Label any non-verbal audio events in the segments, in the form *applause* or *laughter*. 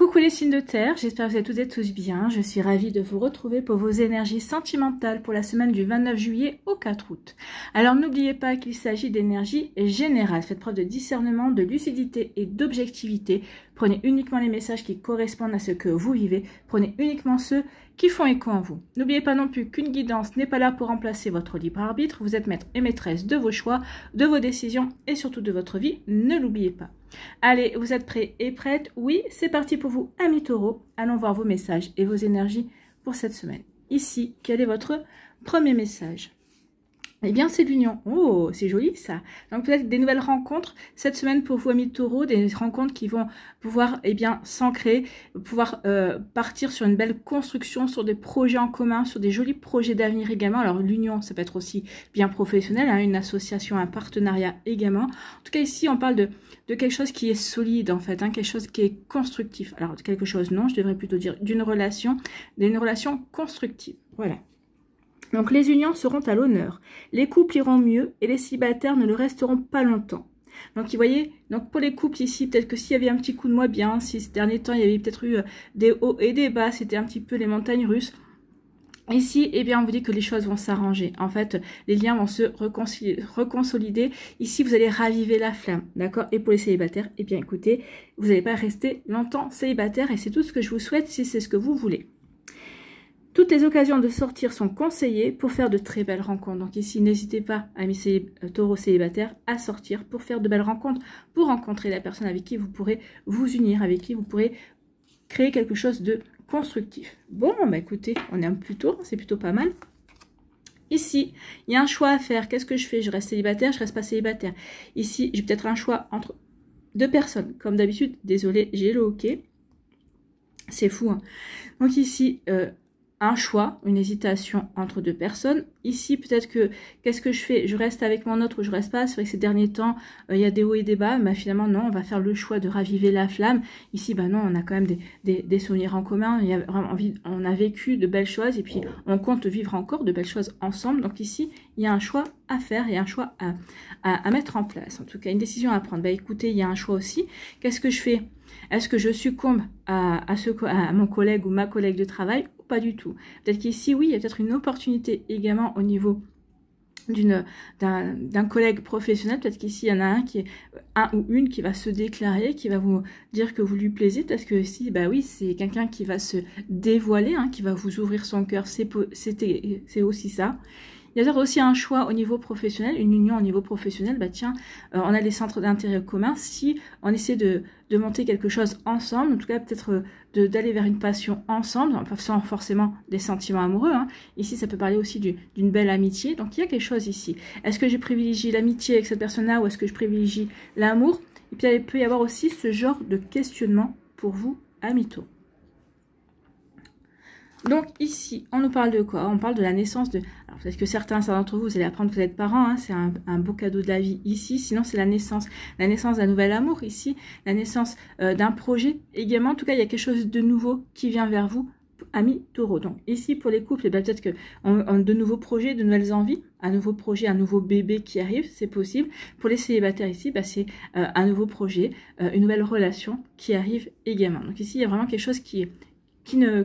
Coucou les signes de terre, j'espère que vous êtes toutes et tous bien. Je suis ravie de vous retrouver pour vos énergies sentimentales pour la semaine du 29 juillet au 4 août. Alors n'oubliez pas qu'il s'agit d'énergie générale. Faites preuve de discernement, de lucidité et d'objectivité Prenez uniquement les messages qui correspondent à ce que vous vivez. Prenez uniquement ceux qui font écho en vous. N'oubliez pas non plus qu'une guidance n'est pas là pour remplacer votre libre arbitre. Vous êtes maître et maîtresse de vos choix, de vos décisions et surtout de votre vie. Ne l'oubliez pas. Allez, vous êtes prêts et prêtes Oui, c'est parti pour vous, amis Taureau. Allons voir vos messages et vos énergies pour cette semaine. Ici, quel est votre premier message eh bien, c'est l'union. Oh, c'est joli ça. Donc peut-être des nouvelles rencontres cette semaine pour vous, amis de taureau, des rencontres qui vont pouvoir eh bien s'ancrer, pouvoir euh, partir sur une belle construction, sur des projets en commun, sur des jolis projets d'avenir également. Alors l'union, ça peut être aussi bien professionnel, hein, une association, un partenariat également. En tout cas, ici, on parle de, de quelque chose qui est solide en fait, hein, quelque chose qui est constructif. Alors quelque chose, non, je devrais plutôt dire d'une relation, d'une relation constructive. Voilà. Donc les unions seront à l'honneur, les couples iront mieux et les célibataires ne le resteront pas longtemps. Donc vous voyez, donc pour les couples ici, peut-être que s'il y avait un petit coup de moi bien, si ces derniers temps il y avait peut-être eu euh, des hauts et des bas, c'était un petit peu les montagnes russes. Ici, eh bien, on vous dit que les choses vont s'arranger. En fait, les liens vont se reconsolider. Ici, vous allez raviver la flamme, d'accord Et pour les célibataires, eh bien, écoutez, vous n'allez pas rester longtemps célibataire et c'est tout ce que je vous souhaite si c'est ce que vous voulez. Toutes les occasions de sortir sont conseillées pour faire de très belles rencontres. Donc ici, n'hésitez pas, amis euh, taureaux célibataires, à sortir pour faire de belles rencontres, pour rencontrer la personne avec qui vous pourrez vous unir, avec qui vous pourrez créer quelque chose de constructif. Bon, bah écoutez, on est un plutôt, c'est plutôt pas mal. Ici, il y a un choix à faire. Qu'est-ce que je fais Je reste célibataire, je reste pas célibataire. Ici, j'ai peut-être un choix entre deux personnes. Comme d'habitude, désolé, j'ai le hockey. C'est fou. Hein. Donc ici, euh, un choix, une hésitation entre deux personnes. Ici, peut-être que qu'est-ce que je fais Je reste avec mon autre ou je reste pas C'est vrai que ces derniers temps, euh, il y a des hauts et des bas. Mais finalement, non, on va faire le choix de raviver la flamme. Ici, bah non, on a quand même des, des, souvenirs en commun. Y a vraiment envie, on a vécu de belles choses et puis on compte vivre encore de belles choses ensemble. Donc ici, il y a un choix à faire et un choix à, à, à, mettre en place. En tout cas, une décision à prendre. Bah écoutez, il y a un choix aussi. Qu'est-ce que je fais Est-ce que je succombe à, à, ce, à mon collègue ou ma collègue de travail pas du tout. Peut-être qu'ici, oui, il y a peut-être une opportunité également au niveau d'un collègue professionnel, peut-être qu'ici il y en a un qui est un ou une qui va se déclarer, qui va vous dire que vous lui plaisez, parce que si, bah oui, c'est quelqu'un qui va se dévoiler, hein, qui va vous ouvrir son cœur, c'est aussi ça. Il y a aussi un choix au niveau professionnel, une union au niveau professionnel, bah tiens, euh, on a des centres d'intérêt communs, si on essaie de, de monter quelque chose ensemble, en tout cas peut-être euh, d'aller vers une passion ensemble, sans forcément des sentiments amoureux. Hein. Ici, ça peut parler aussi d'une belle amitié. Donc, il y a quelque chose ici. Est-ce que je privilégie l'amitié avec cette personne-là ou est-ce que je privilégie l'amour Et puis, il peut y avoir aussi ce genre de questionnement pour vous, amito. Donc ici, on nous parle de quoi On parle de la naissance de... Alors peut-être que certains, certains d'entre vous, vous allez apprendre que vous êtes parents, hein, c'est un, beau cadeau de la vie ici. Sinon, c'est la naissance, la naissance d'un nouvel amour ici, la naissance euh, d'un projet également. En tout cas, il y a quelque chose de nouveau qui vient vers vous, ami taureau. Donc ici, pour les couples, eh ben, peut-être que a de nouveaux projets, de nouvelles envies, un nouveau projet, un nouveau bébé qui arrive, c'est possible. Pour les célibataires ici, bah, c'est euh, un nouveau projet, euh, une nouvelle relation qui arrive également. Donc ici, il y a vraiment quelque chose qui, qui ne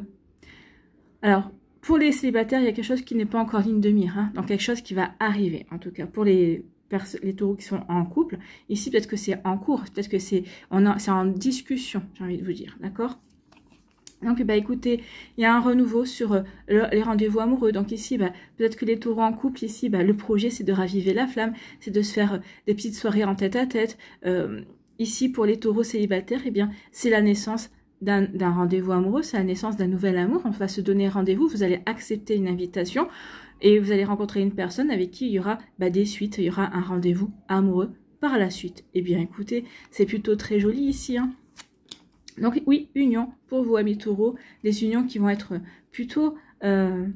alors, pour les célibataires, il y a quelque chose qui n'est pas encore ligne de mire, hein. donc quelque chose qui va arriver, en tout cas pour les les taureaux qui sont en couple. Ici, peut-être que c'est en cours, peut-être que c'est en discussion, j'ai envie de vous dire, d'accord donc, bah, écoutez, il y a un renouveau sur euh, les rendez-vous amoureux. Donc ici, bah, peut-être que les taureaux en couple, ici, bah, le projet, c'est de raviver la flamme, c'est de se faire euh, des petites soirées en tête-à-tête. Euh, ici, pour les taureaux célibataires, eh bien, c'est la naissance d'un rendez-vous amoureux, c'est la naissance d'un nouvel amour. On va se donner rendez-vous, vous allez accepter une invitation et vous allez rencontrer une personne avec qui il y aura bah, des suites, il y aura un rendez-vous amoureux par la suite. Eh bien écoutez, c'est plutôt très joli ici. Hein. Donc oui, union pour vous amis taureaux, des unions qui vont être plutôt euh,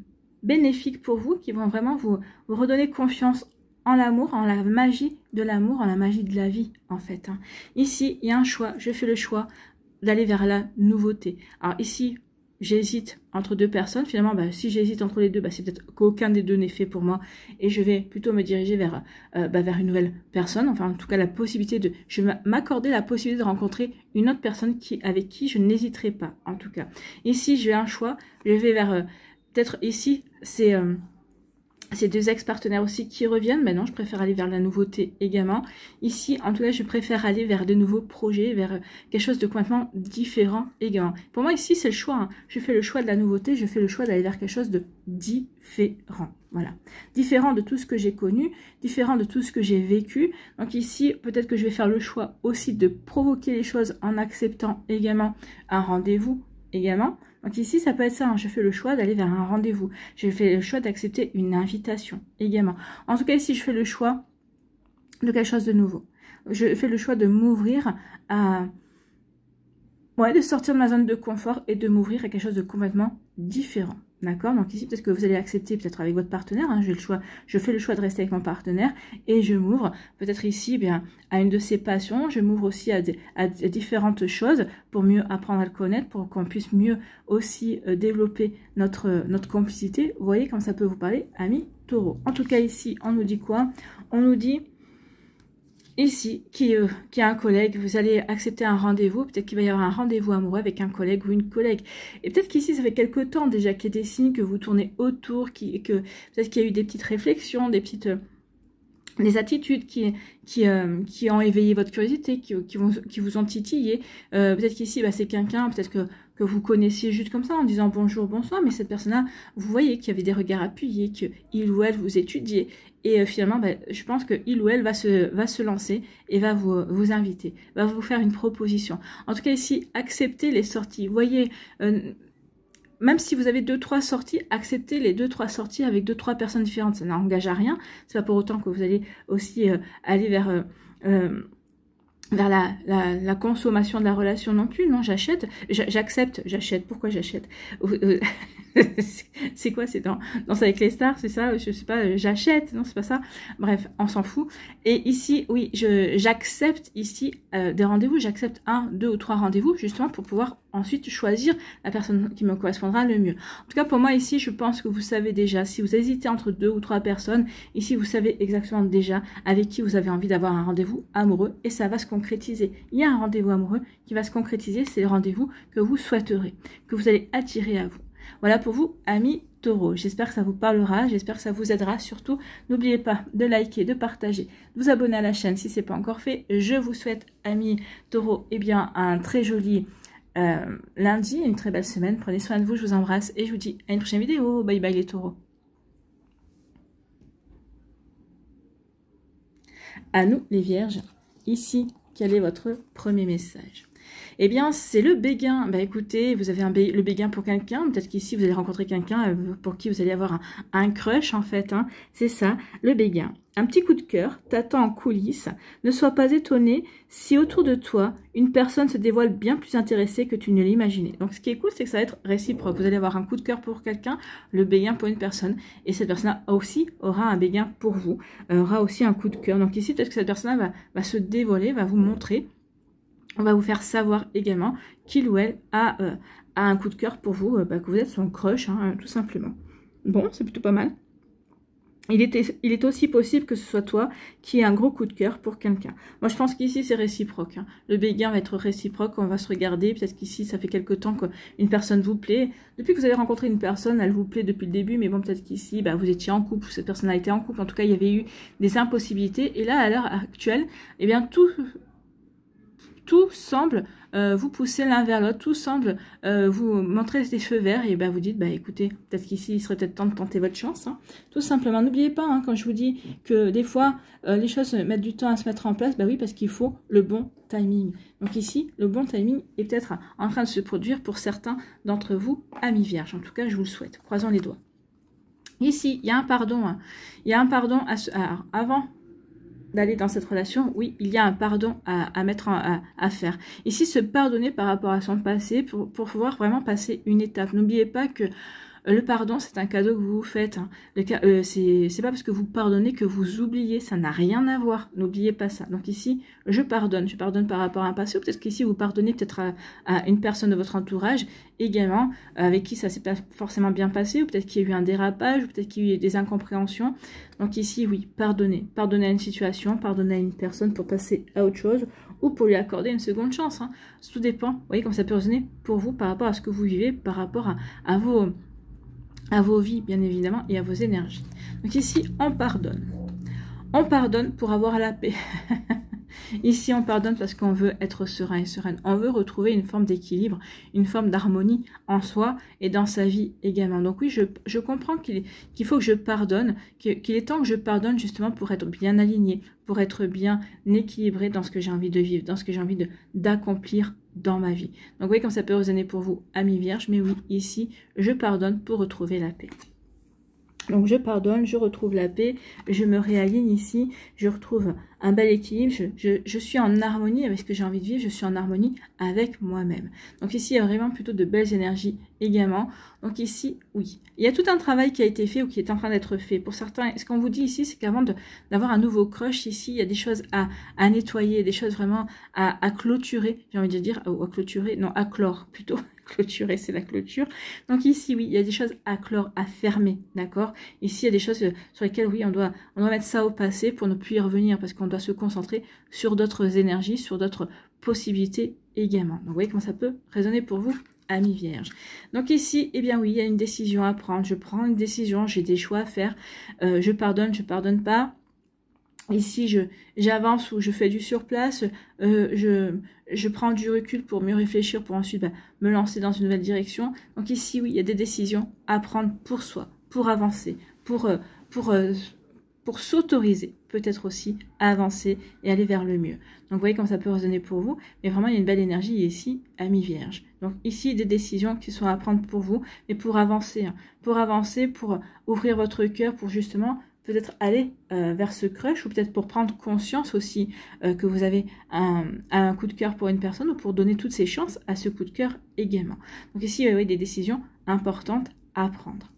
bénéfiques pour vous, qui vont vraiment vous, vous redonner confiance en l'amour, en la magie de l'amour, en la magie de la vie en fait. Hein. Ici, il y a un choix, je fais le choix d'aller vers la nouveauté. Alors ici, j'hésite entre deux personnes. Finalement, bah, si j'hésite entre les deux, bah, c'est peut-être qu'aucun des deux n'est fait pour moi et je vais plutôt me diriger vers, euh, bah, vers une nouvelle personne. Enfin, en tout cas, la possibilité de, je vais m'accorder la possibilité de rencontrer une autre personne qui, avec qui je n'hésiterai pas, en tout cas. Ici, j'ai un choix. Je vais vers, euh, peut-être ici, c'est euh, ces deux ex-partenaires aussi qui reviennent. non, je préfère aller vers la nouveauté également. Ici, en tout cas, je préfère aller vers de nouveaux projets, vers euh, quelque chose de complètement différent également. Pour moi, ici, c'est le choix. Hein. Je fais le choix de la nouveauté, je fais le choix d'aller vers quelque chose de différent. Voilà. Différent de tout ce que j'ai connu, différent de tout ce que j'ai vécu. Donc ici, peut-être que je vais faire le choix aussi de provoquer les choses en acceptant également un rendez-vous également. Donc ici, ça peut être ça. Hein. Je fais le choix d'aller vers un rendez-vous. Je fais le choix d'accepter une invitation également. En tout cas, ici, je fais le choix de quelque chose de nouveau. Je fais le choix de m'ouvrir à... Ouais, de sortir de ma zone de confort et de m'ouvrir à quelque chose de complètement différent. D'accord Donc ici, peut-être que vous allez accepter, peut-être avec votre partenaire, hein, j'ai le choix, je fais le choix de rester avec mon partenaire et je m'ouvre peut-être ici eh bien à une de ses passions, je m'ouvre aussi à, différentes choses pour mieux apprendre à le connaître, pour qu'on puisse mieux aussi euh, développer notre, euh, notre complicité. Vous voyez comme ça peut vous parler, ami taureau. En tout cas ici, on nous dit quoi On nous dit ici qui, euh, qui, a un collègue, vous allez accepter un rendez-vous, peut-être qu'il va y avoir un rendez-vous amoureux avec un collègue ou une collègue. Et peut-être qu'ici, ça fait quelques temps déjà qu'il y a des signes que vous tournez autour, que peut-être qu'il y a eu des petites réflexions, des petites euh, des attitudes qui, euh, qui, ont éveillé votre curiosité, qui, vous ont titillé. peut-être qu'ici, bah, c'est quelqu'un, peut-être que que vous connaissiez juste comme ça en disant bonjour, bonsoir, mais cette personne-là, vous voyez qu'il y avait des regards appuyés, qu'il ou elle vous étudiait et euh, finalement, ben, je pense qu'il ou elle va se, va se lancer et va euh, vous, inviter, va vous faire une proposition. En tout cas, ici, acceptez les sorties. Vous Voyez, euh, même si vous avez deux trois sorties, acceptez les deux trois sorties avec deux trois personnes différentes. Ça n'engage à rien. n'est pas pour autant que vous allez aussi aller vers vers la, la, consommation de la relation non plus. Non, j'achète, j'accepte, j'achète. Pourquoi j'achète *laughs* *laughs* c'est quoi C'est dans Danse avec les stars, c'est ça Je sais pas, j'achète, non, c'est pas ça. Bref, on s'en fout. Et ici, oui, je j'accepte ici euh, des rendez-vous, j'accepte un, deux ou trois rendez-vous, justement pour pouvoir ensuite choisir la personne qui me correspondra le mieux. En tout cas, pour moi, ici, je pense que vous savez déjà, si vous hésitez entre deux ou trois personnes, ici, vous savez exactement déjà avec qui vous avez envie d'avoir un rendez-vous amoureux et ça va se concrétiser. Il y a un rendez-vous amoureux qui va se concrétiser, c'est le rendez-vous que vous souhaiterez, que vous allez attirer à vous. Voilà pour vous, amis taureaux. J'espère que ça vous parlera, j'espère que ça vous aidera. Surtout, n'oubliez pas de liker, de partager, de vous abonner à la chaîne si ce n'est pas encore fait. Je vous souhaite, amis Taureau, eh bien, un très joli euh, lundi, une très belle semaine. Prenez soin de vous, je vous embrasse et je vous dis à une prochaine vidéo. Bye bye les taureaux. À nous les vierges, ici, quel est votre premier message eh bien, c'est le béguin. Bah écoutez, vous avez le béguin pour quelqu'un. Peut-être qu'ici, vous allez rencontrer quelqu'un euh, pour qui vous allez avoir un, crush, en fait. Hein. C'est ça, le béguin. Un petit coup de cœur t'attend en coulisses. Ne sois pas étonné si autour de toi, une personne se dévoile bien plus intéressée que tu ne l'imaginais. Donc ce qui est cool, c'est que ça va être réciproque. Vous allez avoir un coup de cœur pour quelqu'un, le béguin pour une personne. Et cette personne-là aussi aura un béguin pour vous, euh, aura aussi un coup de cœur. Donc ici, peut-être que cette personne-là va se dévoiler, va vous montrer on va vous faire savoir également qu'il ou elle a, euh, un coup de cœur pour vous, euh, bah, que vous êtes son crush, hein, euh, tout simplement. Bon, c'est plutôt pas mal. Il est, il est, aussi possible que ce soit toi qui ait un gros coup de cœur pour quelqu'un. Moi, je pense qu'ici, c'est réciproque. Hein. Le béguin va être réciproque, on va se regarder. Peut-être qu'ici, ça fait quelque temps qu'une personne vous plaît. Depuis que vous avez rencontré une personne, elle vous plaît depuis le début, mais bon, peut-être qu'ici, bah, vous étiez en couple, cette personne a été en couple. En tout cas, il y avait eu des impossibilités. Et là, à l'heure actuelle, eh bien, tout, tout semble euh, vous pousser l'un vers l'autre, tout semble euh, vous montrer des feux verts, et ben vous dites, bah écoutez, peut-être qu'ici, il serait peut-être temps de tenter votre chance. Hein. Tout simplement, n'oubliez pas, hein, quand je vous dis que des fois, euh, les choses mettent du temps à se mettre en place, bah oui, parce qu'il faut le bon timing. Donc ici, le bon timing est peut-être en train de se produire pour certains d'entre vous, amis vierges. En tout cas, je vous le souhaite. Croisons les doigts. Ici, il y a un pardon. Hein. Il y a un pardon à ce... Alors, avant d'aller dans cette relation, oui, il y a un pardon à, à mettre à, à, faire. Ici, se pardonner par rapport à son passé pour, pour pouvoir vraiment passer une étape. N'oubliez pas que le pardon, c'est un cadeau que vous vous faites. Hein. Euh, c'est pas parce que vous pardonnez que vous oubliez. Ça n'a rien à voir. N'oubliez pas ça. Donc ici, je pardonne. Je pardonne par rapport à un passé. peut-être qu'ici, vous pardonnez peut-être à, une personne de votre entourage également euh, avec qui ça s'est pas forcément bien passé. Ou peut-être qu'il y a eu un dérapage. Ou peut-être qu'il y a eu des incompréhensions. Donc ici, oui, pardonnez. Pardonnez à une situation. Pardonnez à une personne pour passer à autre chose. Ou pour lui accorder une seconde chance. Hein. Tout dépend. Vous voyez comme ça peut résonner pour vous par rapport à ce que vous vivez, par rapport à vos à vos vies bien évidemment et à vos énergies. Donc ici, on pardonne. On pardonne pour avoir la paix. *laughs* Ici, on pardonne parce qu'on veut être serein et sereine. On veut retrouver une forme d'équilibre, une forme d'harmonie en soi et dans sa vie également. Donc oui, je, comprends qu'il faut que je pardonne, qu'il est temps que je pardonne justement pour être bien aligné, pour être bien équilibré dans ce que j'ai envie de vivre, dans ce que j'ai envie d'accomplir dans ma vie. Donc oui, comme ça peut résonner pour vous, amis vierges, mais oui, ici, je pardonne pour retrouver la paix. Donc je pardonne, je retrouve la paix, je me réaligne ici, je retrouve un bel équilibre, je, je, suis en harmonie avec ce que j'ai envie de vivre, je suis en harmonie avec moi-même. Donc ici, il y a vraiment plutôt de belles énergies également. Donc ici, oui, il y a tout un travail qui a été fait ou qui est en train d'être fait. Pour certains, ce qu'on vous dit ici, c'est qu'avant d'avoir un nouveau crush ici, il y a des choses à, à nettoyer, des choses vraiment à, à clôturer, j'ai envie de dire, ou à clôturer, non, à clore plutôt clôturer, c'est la clôture. Donc ici, oui, il y a des choses à clore, à fermer, d'accord Ici, il y a des choses euh, sur lesquelles, oui, on doit, on doit mettre ça au passé pour ne plus y revenir, parce qu'on doit se concentrer sur d'autres énergies, sur d'autres possibilités également. Donc vous voyez comment ça peut résonner pour vous Amis vierge. Donc ici, eh bien oui, il y a une décision à prendre. Je prends une décision, j'ai des choix à faire. Euh, je pardonne, je pardonne pas. Ici, je j'avance ou je fais du surplace, euh, je, prends du recul pour mieux réfléchir, pour ensuite ben, me lancer dans une nouvelle direction. Donc ici, oui, il y a des décisions à prendre pour soi, pour avancer, pour, euh, euh, pour, s'autoriser peut-être aussi à avancer et aller vers le mieux. Donc vous voyez comment ça peut résonner pour vous, mais vraiment il y a une belle énergie ici, mi vierge. Donc ici des décisions qui sont à prendre pour vous, mais pour avancer, hein. pour avancer, pour ouvrir votre cœur, pour justement peut-être aller euh, vers ce crush ou peut-être pour prendre conscience aussi euh, que vous avez un, coup de cœur pour une personne ou pour donner toutes ses chances à ce coup de cœur également. Donc ici, il y des décisions importantes à prendre.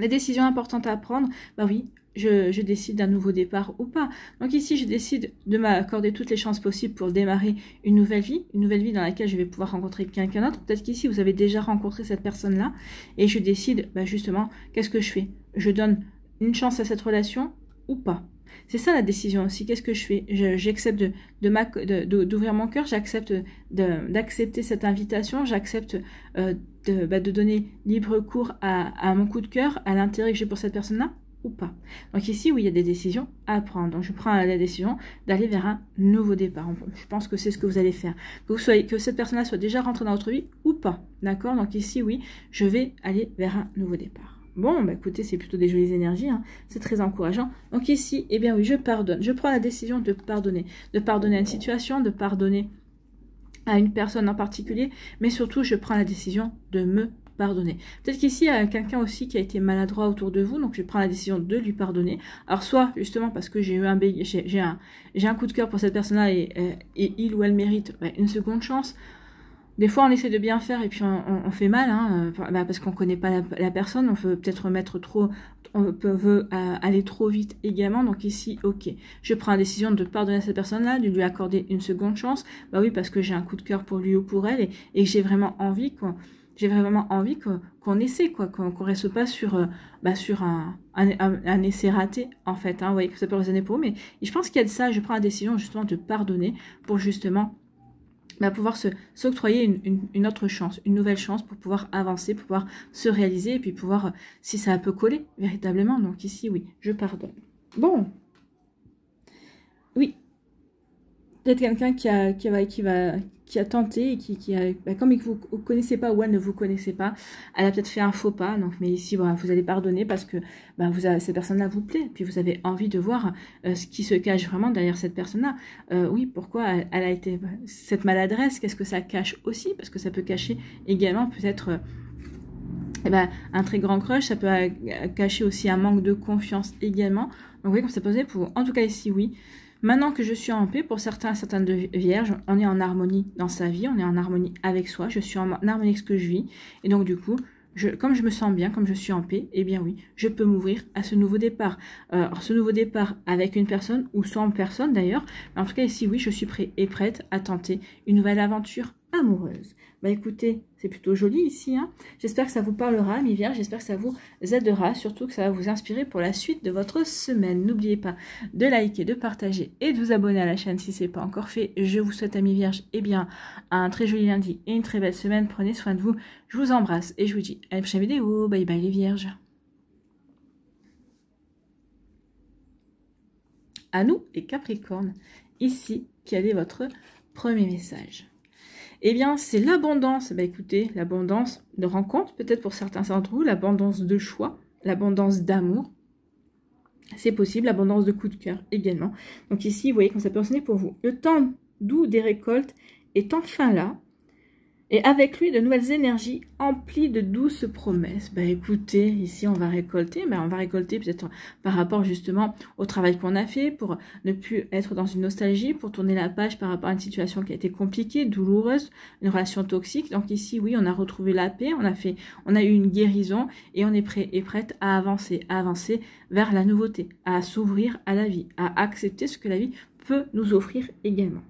Les décisions importantes à prendre, bah oui, je, je, décide d'un nouveau départ ou pas. Donc ici, je décide de m'accorder toutes les chances possibles pour démarrer une nouvelle vie, une nouvelle vie dans laquelle je vais pouvoir rencontrer quelqu'un d'autre. Peut-être qu'ici, vous avez déjà rencontré cette personne-là, et je décide bah, justement, qu'est-ce que je fais Je donne une chance à cette relation ou pas. C'est ça la décision aussi. Qu'est-ce que je fais J'accepte d'ouvrir mon cœur, j'accepte d'accepter cette invitation, j'accepte euh, bah, de, donner libre cours à, mon coup de cœur, à l'intérêt que j'ai pour cette personne-là ou pas. Donc ici, oui, il y a des décisions à prendre. Donc je prends la décision d'aller vers un nouveau départ. Je pense que c'est ce que vous allez faire. Que, que cette personne-là soit déjà rentrée dans votre vie ou pas. D'accord Donc ici, oui, je vais aller vers un nouveau départ. Bon, bah, écoutez, c'est plutôt des jolies énergies, hein. c'est très encourageant. Donc ici, eh bien oui, je pardonne. Je prends la décision de pardonner. De pardonner à une situation, de pardonner à une personne en particulier, mais surtout, je prends la décision de me pardonner. Peut-être qu'ici, il y a quelqu'un aussi qui a été maladroit autour de vous, donc je prends la décision de lui pardonner. Alors, soit justement parce que j'ai eu un, j'ai un, un, coup de cœur pour cette personne-là et, euh, et, il ou elle mérite bah, une seconde chance, des fois on essaie de bien faire et puis on, fait mal, hein. bah, parce qu'on connaît pas la, personne, on peut peut-être mettre trop, on peut, veut euh, aller trop vite également. Donc ici, ok, je prends la décision de pardonner à cette personne-là, de lui accorder une seconde chance. Bah oui, parce que j'ai un coup de cœur pour lui ou pour elle et, j'ai vraiment envie qu'on j'ai vraiment envie qu'on essaie, quoi, qu'on reste pas sur, euh, bah, sur un, un, essai raté, en fait. Hein, vous voyez que ça peut résonner pour vous, mais je pense qu'il y a de ça. Je prends la décision justement de pardonner pour justement va pouvoir s'octroyer une, une, autre chance, une nouvelle chance pour pouvoir avancer, pouvoir se réaliser et puis pouvoir, euh, si ça a peut coller véritablement. Donc ici, oui, je pardonne. Bon. Oui, quelqu'un qui, a, qui, va, qui, va, qui a tenté et qui, qui a, bah, comme vous ne connaissez pas ou elle ne vous connaissait pas, elle a peut-être fait un faux pas. Donc, mais ici, bah, vous allez pardonner parce que bah, vous cette personne-là vous plaît. Puis vous avez envie de voir euh, ce qui se cache vraiment derrière cette personne-là. Euh, oui, pourquoi elle, a été cette maladresse Qu'est-ce que ça cache aussi Parce que ça peut cacher également peut-être. Euh, eh ben, un très grand crush, ça peut cacher aussi un manque de confiance également. Donc vous voyez comme ça posé pour, en tout cas ici oui, Maintenant que je suis en paix, pour certains certaines de vierges, on est en harmonie dans sa vie, on est en harmonie avec soi, je suis en harmonie avec ce que je vis. Et donc, du coup, je, comme je me sens bien, comme je suis en paix, eh bien oui, je peux m'ouvrir à ce nouveau départ. Euh, ce nouveau départ avec une personne ou sans personne d'ailleurs. en tout cas, ici, oui, je suis prêt et prête à tenter une nouvelle aventure, amoureuse. Bah écoutez, c'est plutôt joli ici. Hein. j'espère que ça vous parlera, amis vierges. J'espère que ça vous aidera. Surtout que ça va vous inspirer pour la suite de votre semaine. N'oubliez pas de liker, de partager et de vous abonner à la chaîne si ce n'est pas encore fait. Je vous souhaite, amis vierges, eh bien, un très joli lundi et une très belle semaine. Prenez soin de vous. Je vous embrasse et je vous dis à la prochaine vidéo. Bye bye les vierges. À nous les capricornes, ici, quel est votre premier message eh bien, c'est l'abondance. Bah écoutez, l'abondance de rencontres, peut-être pour certains d'entre vous, l'abondance de choix, l'abondance d'amour. C'est possible, l'abondance de coups de cœur également. Donc ici, vous voyez comment ça peut pour vous. Le temps doux des récoltes est enfin là et avec lui de nouvelles énergies emplies de douces promesses. Ben écoutez, ici on va récolter, mais on va récolter peut-être par rapport justement au travail qu'on a fait pour ne plus être dans une nostalgie, pour tourner la page par rapport à une situation qui a été compliquée, douloureuse, une relation toxique. Donc ici, oui, on a retrouvé la paix, on a fait, on a eu une guérison et on est prêt et prête à avancer, à avancer vers la nouveauté, à s'ouvrir à la vie, à accepter ce que la vie peut nous offrir également.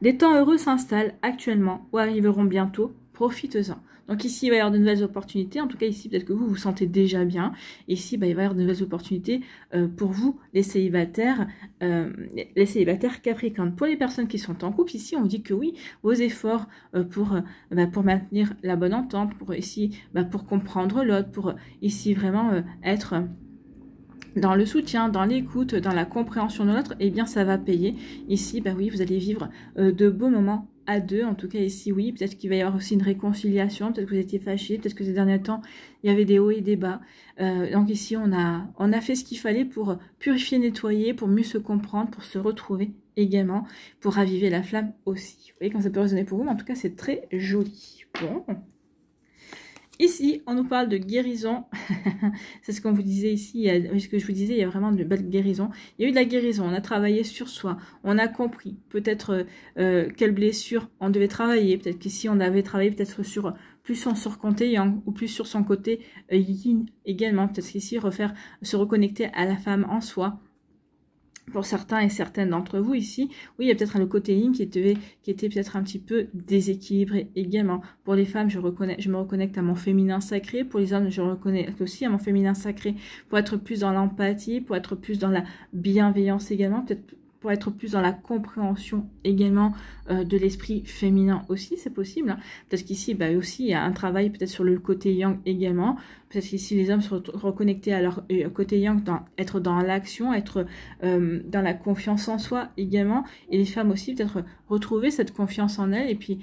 Des temps heureux s'installent actuellement ou arriveront bientôt, profitez-en. Donc ici, il va y avoir de nouvelles opportunités. En tout cas, ici, peut-être que vous vous sentez déjà bien. Ici, bah, il va y avoir de nouvelles opportunités euh, pour vous, les célibataires, euh, les célibataires capricornes. Pour les personnes qui sont en couple, ici, on vous dit que oui, vos efforts euh, pour, bah, pour maintenir la bonne entente, pour ici, bah, pour comprendre l'autre, pour ici vraiment être dans le soutien, dans l'écoute, dans la compréhension de l'autre, eh bien ça va payer. Ici, bah oui, vous allez vivre euh, de beaux moments à deux, en tout cas ici oui, peut-être qu'il va y avoir aussi une réconciliation, peut-être que vous étiez fâchés. peut-être que ces derniers temps il y avait des hauts et des bas. Euh, donc ici on a, on a fait ce qu'il fallait pour purifier, nettoyer, pour mieux se comprendre, pour se retrouver également, pour raviver la flamme aussi. Vous voyez quand ça peut résonner pour vous, mais en tout cas c'est très joli. Bon. Ici, on nous parle de guérison. *laughs* c'est ce qu'on vous disait ici, ce que je vous disais, il y a vraiment de belles guérisons. Il y a eu de la guérison, on a travaillé sur soi, on a compris peut-être euh, euh quelle blessure on devait travailler. Peut-être qu'ici, on avait travaillé peut-être sur plus son surcompté ou plus sur son côté euh, yin également. Peut-être qu'ici, refaire, se reconnecter à la femme en soi pour certains et certaines d'entre vous ici, oui, il y a peut-être le côté yin qui était, peut-être un petit peu déséquilibré également. Pour les femmes, je, reconnais, je me reconnecte à mon féminin sacré. Pour les hommes, je reconnais aussi à mon féminin sacré. Pour être plus dans l'empathie, pour être plus dans la bienveillance également, peut-être pour être plus dans la compréhension également euh, de l'esprit féminin aussi, c'est possible. parce qu'ici, bah, aussi, il y a un travail peut-être sur le côté yang également. parce être qu'ici, les hommes sont reconnectés à leur euh, côté yang, dans, être dans l'action, être euh, dans la confiance en soi également. Et les femmes aussi, peut-être retrouver cette confiance en elles et puis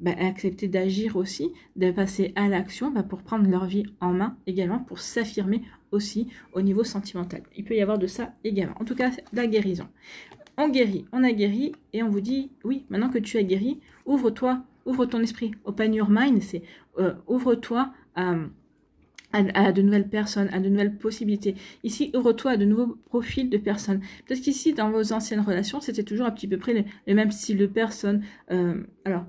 bah, accepter d'agir aussi, de passer à l'action bah, pour prendre leur vie en main également, pour s'affirmer aussi au niveau sentimental. Il peut y avoir de ça également. En tout cas, la guérison. On guérit, on a guéri, et on vous dit, oui, maintenant que tu as guéri, ouvre-toi, ouvre ton esprit. Open your mind, c'est euh, ouvre-toi à... de nouvelles personnes, à de nouvelles possibilités. Ici, ouvre-toi à de nouveaux profils de personnes. Peut-être qu'ici, dans vos anciennes relations, c'était toujours à petit peu près le, même style de personne euh, alors,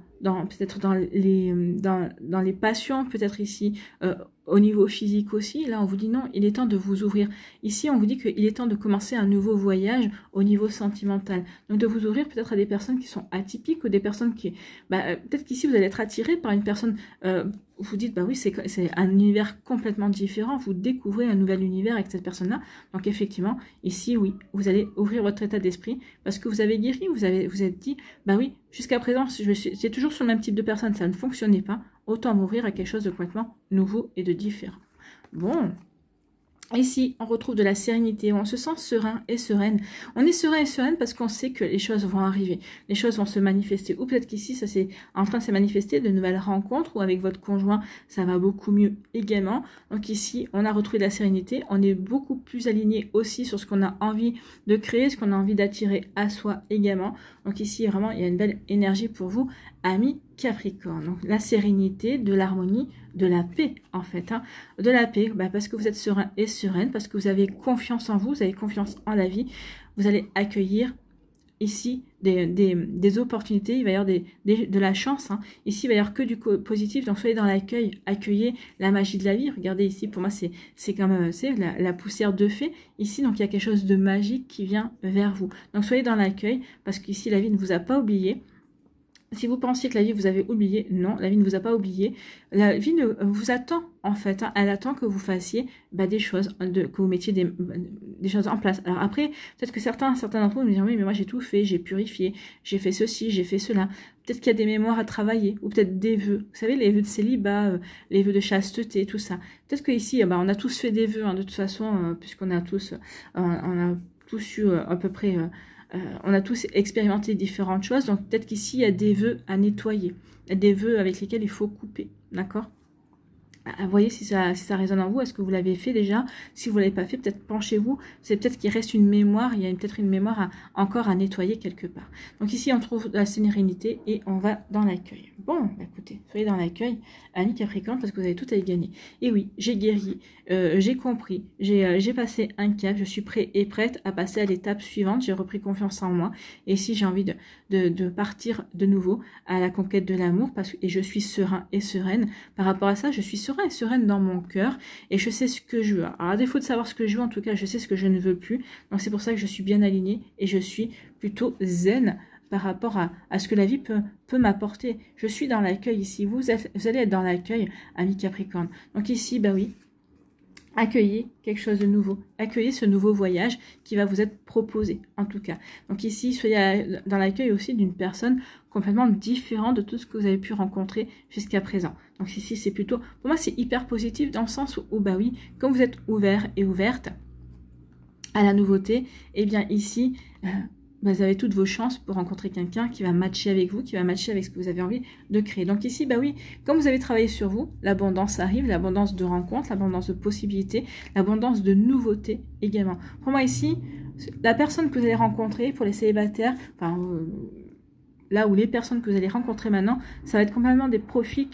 peut-être dans les, dans, les passions, peut-être ici, euh, au niveau physique aussi, là on vous dit non, il est temps de vous ouvrir. Ici on vous dit qu'il est temps de commencer un nouveau voyage au niveau sentimental. Donc de vous ouvrir peut-être à des personnes qui sont atypiques ou des personnes qui... Bah, euh, peut-être qu'ici vous allez être attiré par une personne... vous euh, vous dites, bah oui, c'est un univers complètement différent, vous découvrez un nouvel univers avec cette personne-là. Donc effectivement, ici, oui, vous allez ouvrir votre état d'esprit parce que vous avez guéri, vous avez vous êtes dit, bah oui, jusqu'à présent, c'est toujours sur le même type de personne, ça ne fonctionnait pas, Autant mourir à quelque chose de complètement nouveau et de différent. Bon, Ici, on retrouve de la sérénité, on se sent serein et sereine. On est serein et sereine parce qu'on sait que les choses vont arriver, les choses vont se manifester. Ou peut-être qu'ici, ça c'est en train de se manifester, de nouvelles rencontres, ou avec votre conjoint, ça va beaucoup mieux également. Donc ici, on a retrouvé de la sérénité, on est beaucoup plus aligné aussi sur ce qu'on a envie de créer, ce qu'on a envie d'attirer à soi également. Donc ici, vraiment, il y a une belle énergie pour vous, amis Capricorne. Donc, hein. la sérénité, de l'harmonie, de la paix, en fait. Hein. De la paix, bah, parce que vous êtes serein et sereine, parce que vous avez confiance en vous, vous avez confiance en la vie. Vous allez accueillir ici des, opportunités, il va y avoir de la chance. Hein. Ici, il va y avoir que du positif, donc soyez dans l'accueil, accueillez la magie de la vie. Regardez ici, pour moi, c'est comme euh, c'est la, la, poussière de fée. Ici, donc il y a quelque chose de magique qui vient vers vous. Donc soyez dans l'accueil, parce qu'ici, la vie ne vous a pas oublié si vous pensiez que la vie vous avait oublié, non, la vie ne vous a pas oublié. La vie ne, vous attend en fait. Hein. Elle attend que vous fassiez bah, des choses, que vous mettiez des, choses en place. Alors après, peut-être que certains, certains d'entre vous me disent, oui, mais moi j'ai tout fait, j'ai purifié, j'ai fait ceci, j'ai fait cela. Peut-être qu'il y a des mémoires à travailler, ou peut-être des vœux. Vous savez, les vœux de célibat, euh, les vœux de chasteté, tout ça. Peut-être qu'ici, bah, on a tous fait des vœux, hein, de toute façon, euh, puisqu'on a tous, euh, on a tous eu à peu près euh, on a tous expérimenté différentes choses, donc peut-être qu'ici, il y a des vœux à nettoyer, des vœux avec lesquels il faut couper, d'accord voyez si ça, si ça résonne en vous, est-ce que vous l'avez fait déjà Si vous ne l'avez pas fait, peut-être penchez-vous, c'est peut-être qu'il reste une mémoire, il y a peut-être une mémoire encore à nettoyer quelque part. Donc ici, on trouve la sérénité et on va dans l'accueil. Bon, bah écoutez, soyez dans l'accueil, amis Capricorne, parce que vous avez tout à y gagner. Et oui, j'ai guéri, euh, j'ai compris, euh, j'ai passé un cap, je suis prêt et prête à passer à l'étape suivante, j'ai repris confiance en moi, et si j'ai envie de, partir de nouveau à la conquête de l'amour, parce que et je suis serein et sereine, par rapport à ça, je suis serein sereine dans mon cœur et je sais ce que je veux. Alors, à défaut de savoir ce que je veux, en tout cas, je sais ce que je ne veux plus. Donc, c'est pour ça que je suis bien alignée et je suis plutôt zen par rapport à, ce que la vie peut, peut m'apporter. Je suis dans l'accueil ici. Vous, vous allez être dans l'accueil, ami Capricorne. Donc, ici, bah oui, accueillez quelque chose de nouveau, accueillez ce nouveau voyage qui va vous être proposé en tout cas. Donc ici, soyez dans l'accueil aussi d'une personne complètement différente de tout ce que vous avez pu rencontrer jusqu'à présent. Donc ici, c'est plutôt, pour moi, c'est hyper positif dans le sens où, oh bah oui, quand vous êtes ouvert et ouverte à la nouveauté, eh bien ici, euh, bah, vous avez toutes vos chances pour rencontrer quelqu'un qui va matcher avec vous, qui va matcher avec ce que vous avez envie de créer. Donc ici, bah oui, quand vous avez travaillé sur vous, l'abondance arrive, l'abondance de rencontres, l'abondance de possibilités, l'abondance de nouveautés également. Pour moi ici, la personne que vous allez rencontrer pour les célibataires, enfin, euh, là où les personnes que vous allez rencontrer maintenant, ça va être complètement des profils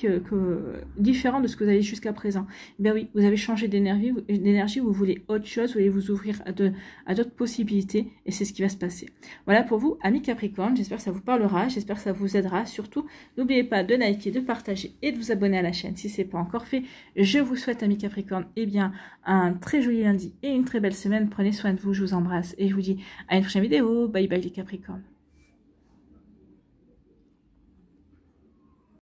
différents de ce que vous avez jusqu'à présent. Ben oui, vous avez changé d'énergie, vous, voulez autre chose, vous voulez vous ouvrir à, d'autres possibilités et c'est ce qui va se passer. Voilà pour vous, amis Capricorne, j'espère que ça vous parlera, j'espère que ça vous aidera. Surtout, n'oubliez pas de liker, de partager et de vous abonner à la chaîne si ce n'est pas encore fait. Je vous souhaite, amis Capricorne, eh bien, un très joli lundi et une très belle semaine. Prenez soin de vous, je vous embrasse et je vous dis à une prochaine vidéo. Bye bye les Capricornes.